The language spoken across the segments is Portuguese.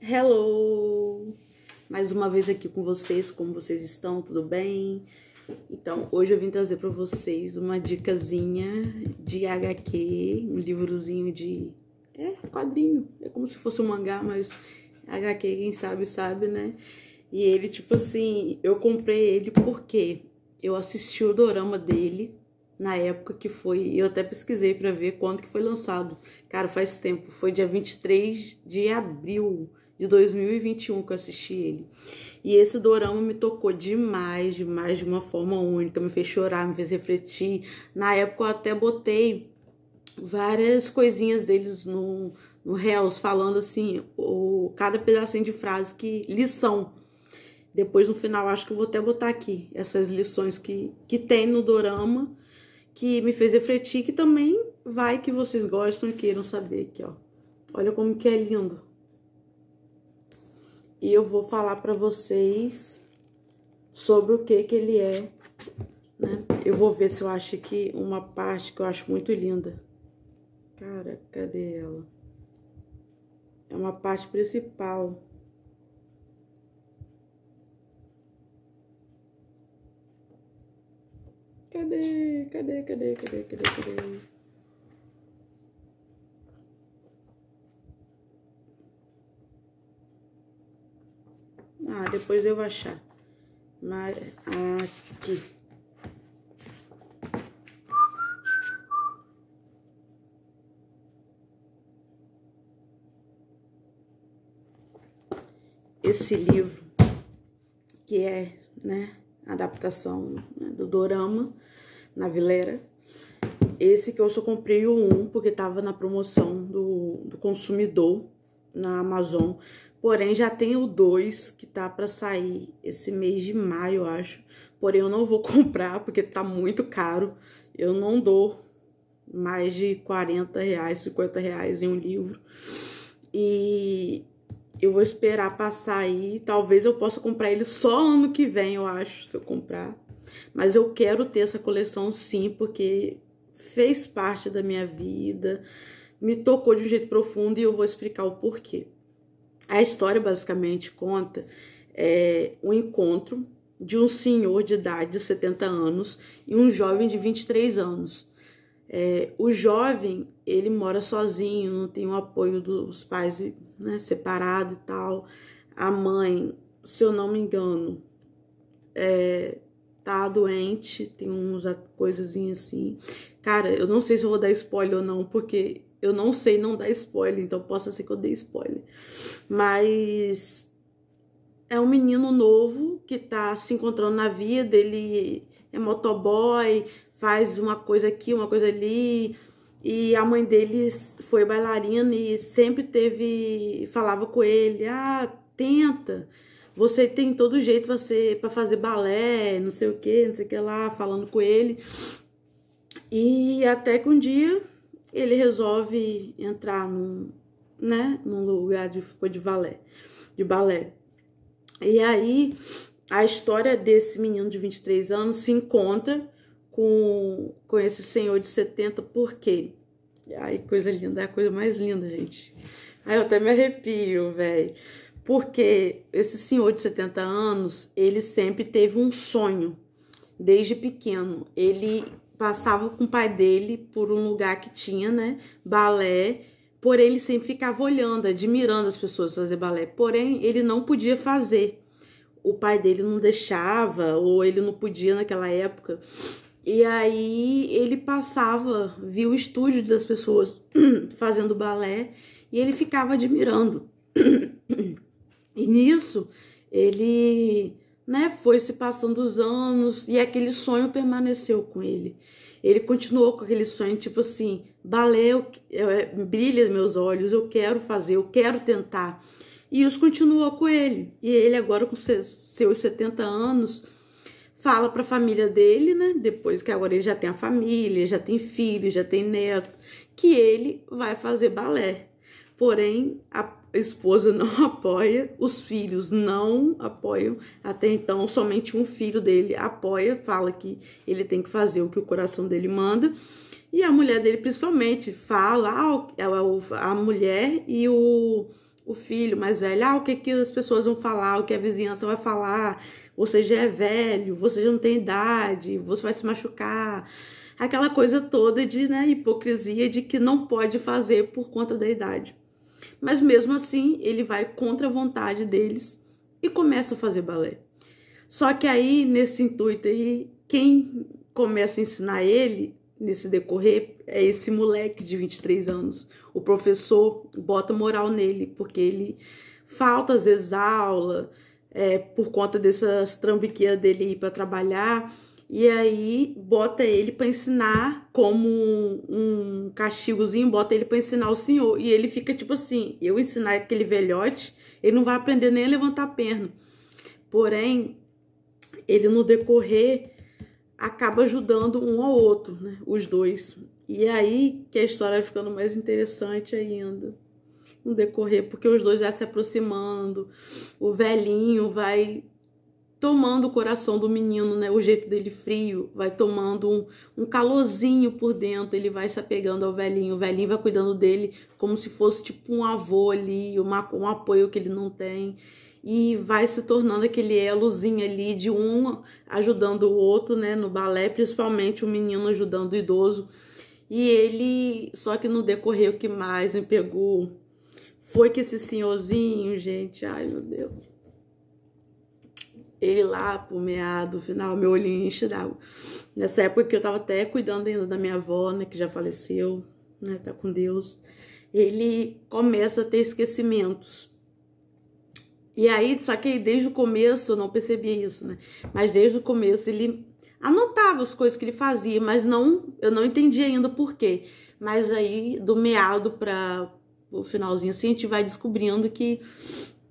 Hello! Mais uma vez aqui com vocês, como vocês estão? Tudo bem? Então, hoje eu vim trazer para vocês uma dicasinha de HQ, um livrozinho de... É, quadrinho, é como se fosse um mangá, mas HQ, quem sabe, sabe, né? E ele, tipo assim, eu comprei ele porque eu assisti o dorama dele na época que foi, eu até pesquisei para ver quando que foi lançado. Cara, faz tempo, foi dia 23 de abril de 2021 que eu assisti ele. E esse dorama me tocou demais, demais, de uma forma única, me fez chorar, me fez refletir. Na época eu até botei várias coisinhas deles no, no Hells, falando assim, o, cada pedacinho de frase que lição. Depois no final acho que eu vou até botar aqui essas lições que, que tem no dorama, que me fez refletir, que também vai que vocês gostam e queiram saber aqui, ó. Olha como que é lindo e eu vou falar para vocês sobre o que que ele é, né? Eu vou ver se eu acho aqui uma parte que eu acho muito linda. Cara, cadê ela? É uma parte principal. Cadê? Cadê? Cadê? Cadê? Cadê? Cadê? Ah, depois eu vou achar. Mas Aqui. Esse livro, que é, né, adaptação né, do Dorama, na Vilera. Esse que eu só comprei o um, porque tava na promoção do, do consumidor na Amazon. Porém, já tem o 2 que tá para sair esse mês de maio, eu acho. Porém, eu não vou comprar porque tá muito caro. Eu não dou mais de 40 reais, 50 reais em um livro. E eu vou esperar passar aí. Talvez eu possa comprar ele só ano que vem, eu acho, se eu comprar. Mas eu quero ter essa coleção sim, porque fez parte da minha vida, me tocou de um jeito profundo e eu vou explicar o porquê. A história basicamente conta é, um encontro de um senhor de idade de 70 anos e um jovem de 23 anos. É, o jovem, ele mora sozinho, não tem o apoio dos pais, né, separado e tal. A mãe, se eu não me engano, é, tá doente, tem uns coisinhas assim. Cara, eu não sei se eu vou dar spoiler ou não, porque eu não sei não dar spoiler, então posso ser que eu dê spoiler. Mas é um menino novo que tá se encontrando na vida, ele é motoboy, faz uma coisa aqui, uma coisa ali. E a mãe dele foi bailarina e sempre teve falava com ele: "Ah, tenta. Você tem todo jeito para ser para fazer balé, não sei o que, não sei o que lá", falando com ele. E até que um dia ele resolve entrar num, né, num lugar de, de balé, de balé. E aí a história desse menino de 23 anos se encontra com, com esse senhor de 70, por quê? Ai, coisa linda, é a coisa mais linda, gente. Ai, eu até me arrepio, velho. Porque esse senhor de 70 anos, ele sempre teve um sonho, desde pequeno. Ele passava com o pai dele por um lugar que tinha, né, balé, porém ele sempre ficava olhando, admirando as pessoas fazer balé, porém ele não podia fazer. O pai dele não deixava ou ele não podia naquela época. E aí ele passava, via o estúdio das pessoas fazendo balé e ele ficava admirando. E nisso ele né, foi se passando os anos e aquele sonho permaneceu com ele. Ele continuou com aquele sonho, tipo assim, balé, eu, eu, é, brilha meus olhos, eu quero fazer, eu quero tentar. E isso continuou com ele. E ele agora com seus 70 anos fala para a família dele, né? Depois que agora ele já tem a família, já tem filhos, já tem netos, que ele vai fazer balé. Porém, a esposa não apoia, os filhos não apoiam. Até então, somente um filho dele apoia, fala que ele tem que fazer o que o coração dele manda. E a mulher dele, principalmente, fala ah, a, mulher e o, o filho mais velho: ah, o que, que as pessoas vão falar, o que a vizinhança vai falar. Você já é velho, você já não tem idade, você vai se machucar aquela coisa toda de né, hipocrisia de que não pode fazer por conta da idade. Mas mesmo assim, ele vai contra a vontade deles e começa a fazer balé. Só que aí, nesse intuito aí, quem começa a ensinar ele nesse decorrer é esse moleque de 23 anos. O professor bota moral nele, porque ele falta às vezes aula, é, por conta dessas trambiqueiras dele ir para trabalhar e aí bota ele para ensinar como um, castigozinho, bota ele para ensinar o senhor. E ele fica tipo assim, eu ensinar aquele velhote, ele não vai aprender nem a levantar a perna. Porém, ele no decorrer acaba ajudando um ao outro, né? Os dois. E aí que a história vai ficando mais interessante ainda no decorrer, porque os dois já se aproximando, o velhinho vai tomando o coração do menino, né? O jeito dele frio, vai tomando um, um calorzinho por dentro, ele vai se apegando ao velhinho, o velhinho vai cuidando dele como se fosse tipo um avô ali, uma, um apoio que ele não tem. E vai se tornando aquele elozinho ali de um ajudando o outro, né? No balé, principalmente o menino ajudando o idoso. E ele, só que no decorrer o que mais me pegou foi que esse senhorzinho, gente, ai meu Deus ele lá pro meado final, meu olhinho enche d'água. Nessa época que eu tava até cuidando ainda da minha avó, né, que já faleceu, né, tá com Deus, ele começa a ter esquecimentos. E aí, só que desde o começo eu não percebia isso, né? Mas desde o começo ele anotava as coisas que ele fazia, mas não, eu não entendi ainda por quê. Mas aí do meado para o finalzinho assim, a gente vai descobrindo que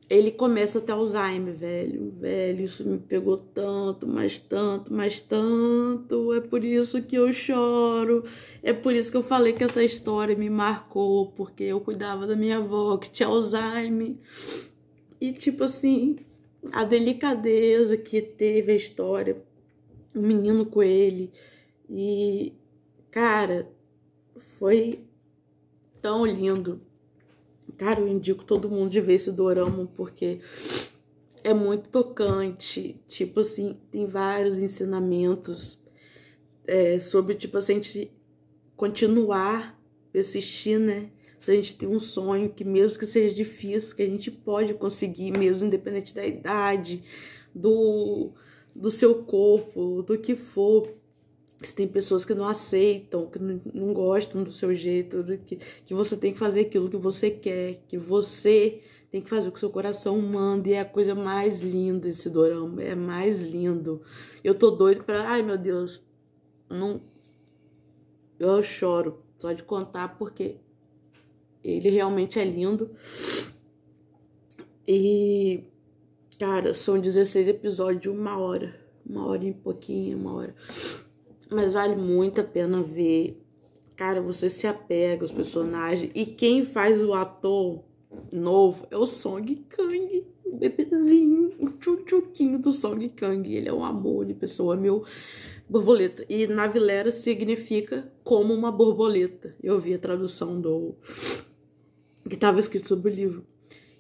ele começa a ter Alzheimer, velho. Velho, isso me pegou tanto, mas tanto, mas tanto. É por isso que eu choro. É por isso que eu falei que essa história me marcou, porque eu cuidava da minha avó que tinha Alzheimer. E tipo assim, a delicadeza que teve a história, o menino com ele. E cara, foi tão lindo Cara, eu indico todo mundo de ver esse dorama porque é muito tocante. Tipo assim, tem vários ensinamentos é, sobre, tipo, assim, a gente continuar, persistir, né? Se a gente tem um sonho que, mesmo que seja difícil, que a gente pode conseguir, mesmo independente da idade, do, do seu corpo, do que for, se tem pessoas que não aceitam, que não, não gostam do seu jeito, do que, que você tem que fazer aquilo que você quer, que você tem que fazer o que seu coração manda, e é a coisa mais linda esse dorama, é mais lindo. Eu tô doido pra. Ai meu Deus, não. Eu choro só de contar porque ele realmente é lindo. E, cara, são 16 episódios de uma hora. Uma hora e pouquinho, uma hora. Mas vale muito a pena ver. Cara, você se apega aos personagens. E quem faz o ator novo é o Song Kang. O bebezinho, o tchutchuquinho do Song Kang. Ele é um amor de pessoa, meu borboleta. E navilera significa como uma borboleta. Eu vi a tradução do. que estava escrito sobre o livro.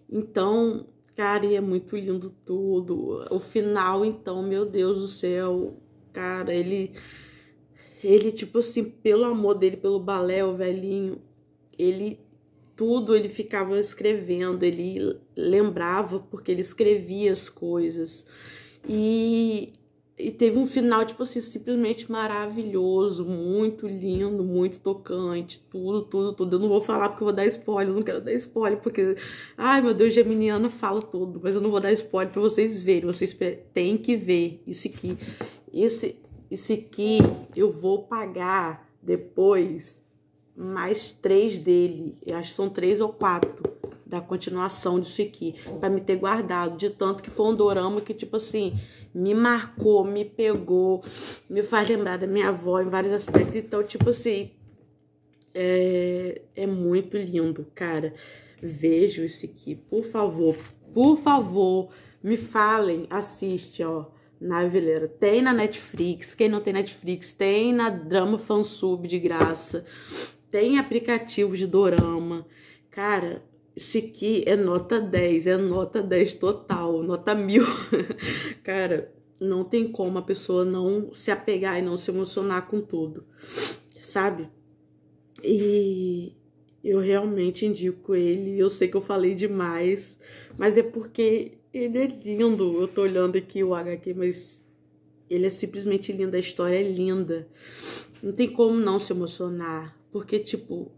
Então, cara, e é muito lindo tudo. O final, então, meu Deus do céu. Cara, ele ele, tipo assim, pelo amor dele, pelo balé, o velhinho, ele tudo ele ficava escrevendo, ele lembrava porque ele escrevia as coisas. E, e teve um final, tipo assim, simplesmente maravilhoso, muito lindo, muito tocante, tudo, tudo, tudo. Eu não vou falar porque eu vou dar spoiler, eu não quero dar spoiler, porque, ai meu Deus, Geminiano fala tudo, mas eu não vou dar spoiler pra vocês verem, vocês têm que ver isso aqui. Esse, isso aqui eu vou pagar depois mais três dele. Eu acho que são três ou quatro da continuação disso aqui, para me ter guardado, de tanto que foi um dorama que, tipo assim, me marcou, me pegou, me faz lembrar da minha avó em vários aspectos. Então, tipo assim, é, é muito lindo, cara. Vejo isso aqui, por favor, por favor, me falem, assiste, ó na Vileira. Tem na Netflix, quem não tem Netflix, tem na Drama Fansub de graça, tem aplicativos de dorama. Cara, isso aqui é nota 10, é nota 10 total, nota mil. Cara, não tem como a pessoa não se apegar e não se emocionar com tudo, sabe? E eu realmente indico ele. Eu sei que eu falei demais, mas é porque ele é lindo. Eu tô olhando aqui o HQ, mas ele é simplesmente lindo. A história é linda. Não tem como não se emocionar. Porque, tipo,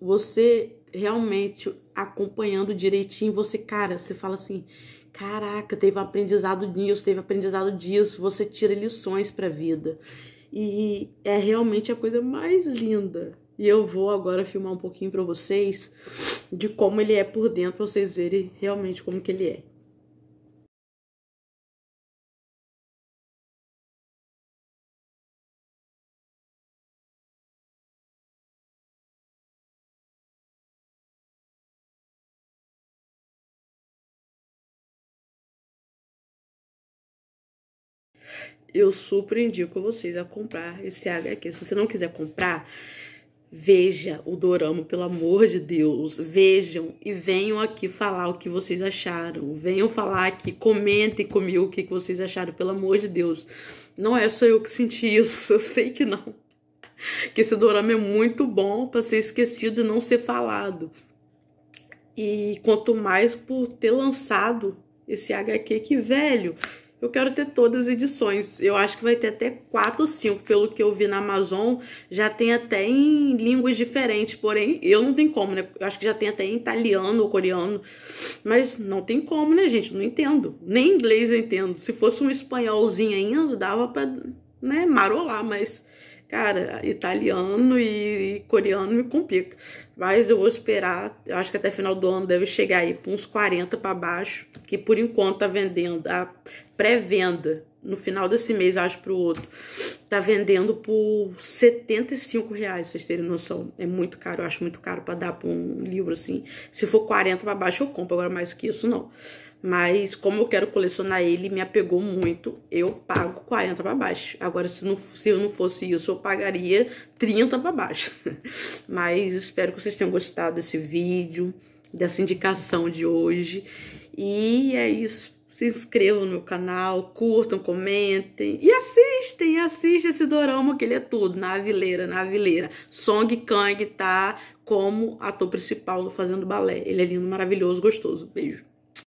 você realmente acompanhando direitinho, você, cara, você fala assim: caraca, teve um aprendizado nisso, teve um aprendizado disso. Você tira lições pra vida. E é realmente a coisa mais linda. E eu vou agora filmar um pouquinho para vocês de como ele é por dentro, pra vocês verem realmente como que ele é. eu super indico vocês a comprar esse HQ. Se você não quiser comprar, veja o Dorama, pelo amor de Deus. Vejam e venham aqui falar o que vocês acharam. Venham falar aqui, comentem comigo o que vocês acharam, pelo amor de Deus. Não é só eu que senti isso, eu sei que não. Que esse Dorama é muito bom para ser esquecido e não ser falado. E quanto mais por ter lançado esse HQ que velho, eu quero ter todas as edições. Eu acho que vai ter até quatro ou cinco, pelo que eu vi na Amazon. Já tem até em línguas diferentes, porém, eu não tenho como, né? Eu acho que já tem até em italiano ou coreano. Mas não tem como, né, gente? Não entendo. Nem inglês eu entendo. Se fosse um espanholzinho ainda, dava pra, né, marolar, mas Cara, italiano e coreano me complica. Mas eu vou esperar. Eu acho que até final do ano deve chegar aí para uns 40 para baixo. Que por enquanto tá vendendo. A pré-venda no final desse mês, acho, para o outro. Tá vendendo por 75 reais, vocês terem noção. É muito caro, eu acho muito caro para dar para um livro assim. Se for 40 para baixo, eu compro. Agora, mais que isso, não. Mas como eu quero colecionar ele, me apegou muito, eu pago 40 pra baixo. Agora, se, não, se eu não fosse isso, eu pagaria 30 pra baixo. Mas espero que vocês tenham gostado desse vídeo, dessa indicação de hoje. E é isso. Se inscrevam no meu canal, curtam, comentem e assistem, assistem esse dorama que ele é tudo, na avileira, na avileira. Song Kang tá como ator principal fazendo balé. Ele é lindo, maravilhoso, gostoso. Beijo.